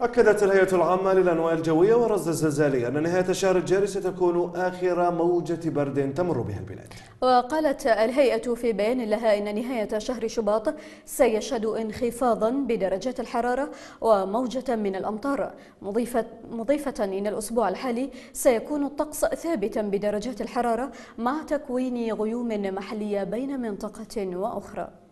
أكدت الهيئة العامة للأنواع الجوية والرصد الزلزالي أن نهاية الشهر الجاري ستكون آخر موجة برد تمر بها البلاد وقالت الهيئة في بيان لها أن نهاية شهر شباط سيشهد انخفاضا بدرجات الحرارة وموجة من الأمطار مضيفة, مضيفة أن الأسبوع الحالي سيكون الطقس ثابتا بدرجات الحرارة مع تكوين غيوم محلية بين منطقة وأخرى